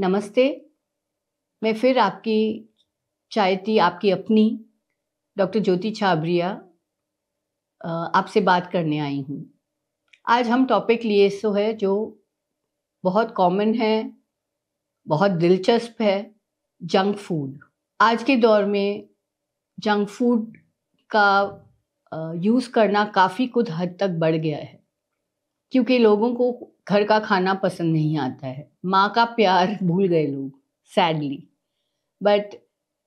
नमस्ते मैं फिर आपकी थी आपकी अपनी डॉक्टर ज्योति छाबरिया आपसे बात करने आई हूँ आज हम टॉपिक लिए सो है जो बहुत कॉमन है बहुत दिलचस्प है जंक फूड आज के दौर में जंक फूड का यूज़ करना काफ़ी कुछ हद तक बढ़ गया है क्योंकि लोगों को घर का खाना पसंद नहीं आता है माँ का प्यार भूल गए लोग सैडली बट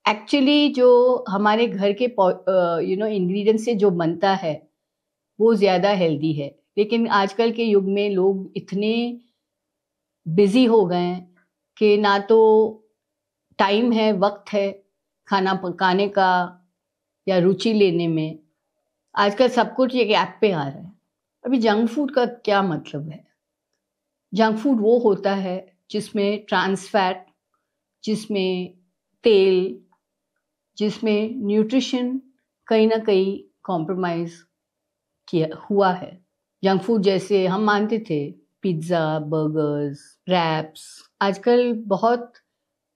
एक्चुअली जो हमारे घर के यू नो इंग्रेडिएंट्स से जो बनता है वो ज़्यादा हेल्दी है लेकिन आजकल के युग में लोग इतने बिजी हो गए हैं कि ना तो टाइम है वक्त है खाना पकाने का या रुचि लेने में आजकल सब कुछ एक ऐप पे आ रहा है अभी जंक फूड का क्या मतलब है जंक फूड वो होता है जिसमें ट्रांस फैट जिसमें तेल जिसमें न्यूट्रिशन कहीं ना कहीं कॉम्प्रोमाइज़ किया हुआ है जंक फूड जैसे हम मानते थे पिज्ज़ा बर्गर्स रैप्स आजकल बहुत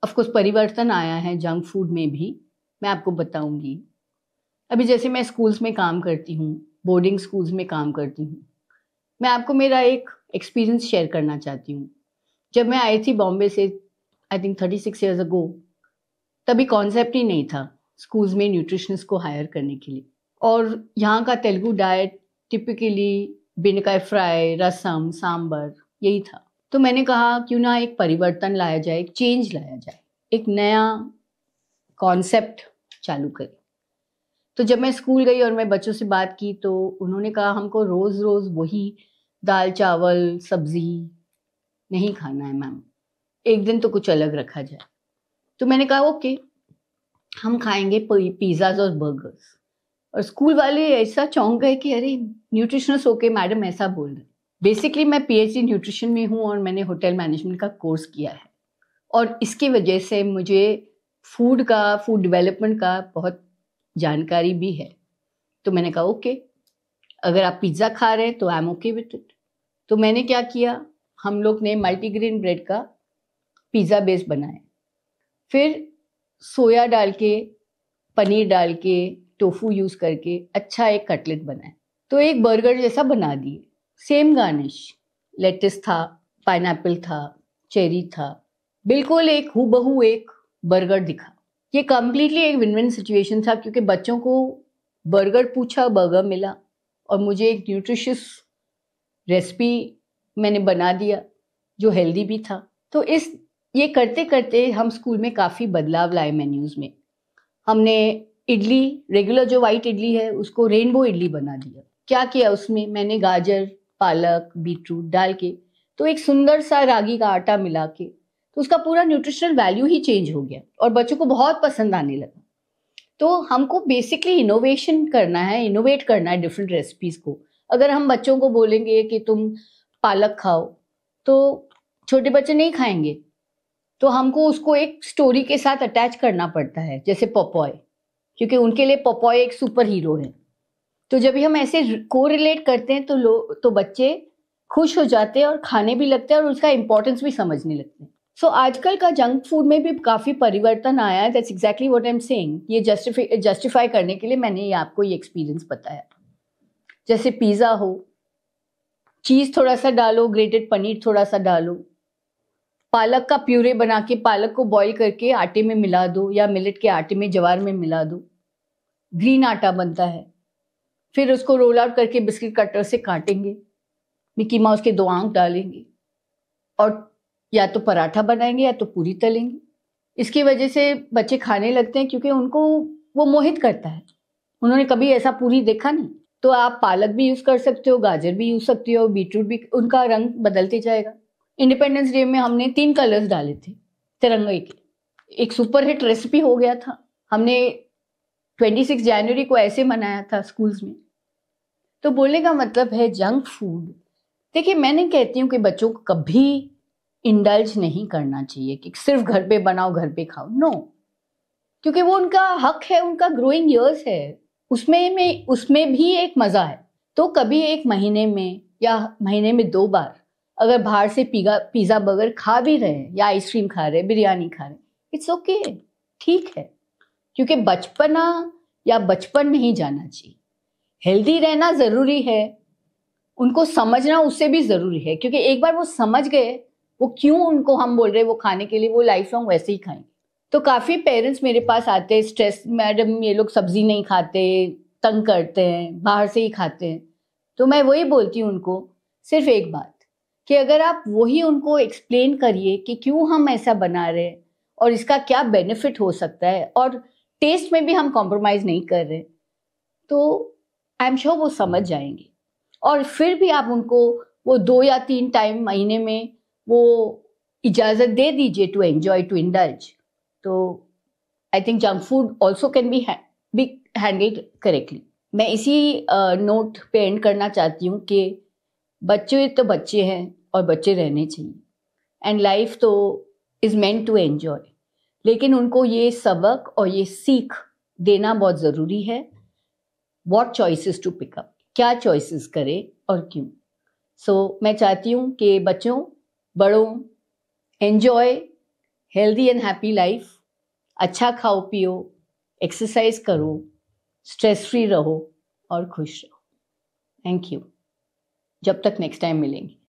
ऑफकोर्स परिवर्तन आया है जंक फूड में भी मैं आपको बताऊंगी अभी जैसे मैं स्कूल्स में काम करती हूँ बोर्डिंग स्कूल्स में काम करती हूँ मैं आपको मेरा एक एक्सपीरियंस शेयर करना चाहती हूँ जब मैं आई थी बॉम्बे से I think thirty six years ago तभी कॉन्सेप्ट ही नहीं था स्कूल्स में न्यूट्रिशनिस्ट को हायर करने के लिए और यहाँ का तेलुगु डाइट टिपिकली बिनकाय फ्राई रसम सांबर यही था तो मैंने कहा क्यों ना एक परिवर्तन लाया जाए एक चेंज लाया जाए एक नया कॉन्सेप्ट चालू करें तो जब मैं स्कूल गई और मैं बच्चों से बात की तो उन्होंने कहा हमको रोज़ रोज़ वही दाल चावल सब्ज़ी नहीं खाना है मैम एक दिन तो कुछ अलग रखा जाए तो मैंने कहा ओके हम खाएंगे पिज़्ज़ाज और बर्गर्स और स्कूल वाले ऐसा चौंक गए कि अरे न्यूट्रिशनस होके मैडम ऐसा बोल रहे बेसिकली मैं पीएचडी न्यूट्रिशन में हूँ और मैंने होटल मैनेजमेंट का कोर्स किया है और इसकी वजह से मुझे फूड का फूड डेवलपमेंट का बहुत जानकारी भी है तो मैंने कहा ओके अगर आप पिज़्ज़ा खा रहे हैं तो I am okay with it तो मैंने क्या किया हम लोग ने मल्टीग्रेन ब्रेड का पिज़्ज़ा बेस बनाया फिर सोया डाल के पनीर डाल के टोफू यूज़ करके अच्छा एक कटलेट बनाया तो एक बर्गर जैसा बना दिए सेम गार्निश लेटिस था पाइन था चेरी था बिल्कुल एक हु एक बर्गर दिखा ये कम्प्लीटली एक विन विन सिचुएशन था क्योंकि बच्चों को बर्गर पूछा बर्गर मिला और मुझे एक न्यूट्रिशियस रेसिपी मैंने बना दिया जो हेल्दी भी था तो इस ये करते करते हम स्कूल में काफ़ी बदलाव लाए मेन्यूज़ में हमने इडली रेगुलर जो वाइट इडली है उसको रेनबो इडली बना दिया क्या किया उसमें मैंने गाजर पालक बीटरूट डाल के तो एक सुंदर सा रागी का आटा मिला के तो उसका पूरा न्यूट्रिशनल वैल्यू ही चेंज हो गया और बच्चों को बहुत पसंद आने लगा तो हमको बेसिकली इनोवेशन करना है इनोवेट करना है डिफरेंट रेसिपीज़ को अगर हम बच्चों को बोलेंगे कि तुम पालक खाओ तो छोटे बच्चे नहीं खाएंगे तो हमको उसको एक स्टोरी के साथ अटैच करना पड़ता है जैसे पपॉय क्योंकि उनके लिए पपॉय एक सुपर हीरो है तो जब हम ऐसे को रिलेट करते हैं तो लो तो बच्चे खुश हो जाते हैं और खाने भी लगते हैं और उसका इम्पोर्टेंस भी समझने लगते हैं सो so, आजकल का जंक फूड में भी काफ़ी परिवर्तन आया है that's exactly what I am saying ये जस्टिफाई जस्टिफाई करने के लिए मैंने ये आपको ये एक्सपीरियंस बताया जैसे पिज़्ज़ा हो चीज़ थोड़ा सा डालो ग्रेटेड पनीर थोड़ा सा डालो पालक का प्यूरे बना के पालक को बॉईल करके आटे में मिला दो या मिलेट के आटे में जवार में मिला दो ग्रीन आटा बनता है फिर उसको रोल आउट करके बिस्किट कटर से काटेंगे मिकी माउस के दो आंख डालेंगे और या तो पराठा बनाएंगे या तो पूरी तलेंगे इसकी वजह से बच्चे खाने लगते हैं क्योंकि उनको वो मोहित करता है उन्होंने कभी ऐसा पूरी देखा नहीं तो आप पालक भी यूज़ कर सकते हो गाजर भी यूज़ सकते हो बीटरूट भी उनका रंग बदलते जाएगा इंडिपेंडेंस डे में हमने तीन कलर्स डाले थे तिरंगे के एक सुपर हिट रेसिपी हो गया था हमने 26 जनवरी को ऐसे मनाया था स्कूल्स में तो बोलने का मतलब है जंक फूड देखिए नहीं कहती हूँ कि बच्चों को कभी इंडल्ज नहीं करना चाहिए कि सिर्फ घर पे बनाओ घर पे खाओ नो no. क्योंकि वो उनका हक है उनका ग्रोइंग ईयर्स है उसमें में उसमें भी एक मज़ा है तो कभी एक महीने में या महीने में दो बार अगर बाहर से पिज्जा पिज़्ज़ा बर्गर खा भी रहे हैं या आइसक्रीम खा रहे बिरयानी खा रहे इट्स ओके ठीक है क्योंकि बचपना या बचपन नहीं जाना चाहिए हेल्दी रहना ज़रूरी है उनको समझना उससे भी ज़रूरी है क्योंकि एक बार वो समझ गए वो क्यों उनको हम बोल रहे हैं वो खाने के लिए वो लाइफ लॉन्ग वैसे ही खाएंगे तो काफ़ी पेरेंट्स मेरे पास आते हैं स्ट्रेस मैडम ये लोग सब्जी नहीं खाते तंग करते हैं बाहर से ही खाते हैं तो मैं वही बोलती हूँ उनको सिर्फ एक बात कि अगर आप वही उनको एक्सप्लेन करिए कि क्यों हम ऐसा बना रहे हैं और इसका क्या बेनिफिट हो सकता है और टेस्ट में भी हम कॉम्प्रोमाइज़ नहीं कर रहे तो आई एम श्योर वो समझ जाएंगे और फिर भी आप उनको वो दो या तीन टाइम महीने में वो इजाज़त दे दीजिए टू एंजॉय टू इंडल्ज तो I think junk food also can be be handled correctly मैं इसी नोट uh, पे एंड करना चाहती हूँ कि बच्चे तो बच्चे हैं और बच्चे रहने चाहिए एंड लाइफ तो इज़ मेंट टू एन्जॉय लेकिन उनको ये सबक और ये सीख देना बहुत ज़रूरी है वॉट चॉइसिस टू पिकअप क्या चॉइसिस करें और क्यों सो so, मैं चाहती हूँ कि बच्चों बढ़ो enjoy healthy and happy life अच्छा खाओ पियो एक्सरसाइज करो स्ट्रेस फ्री रहो और खुश रहो थैंक यू जब तक नेक्स्ट टाइम मिलेंगे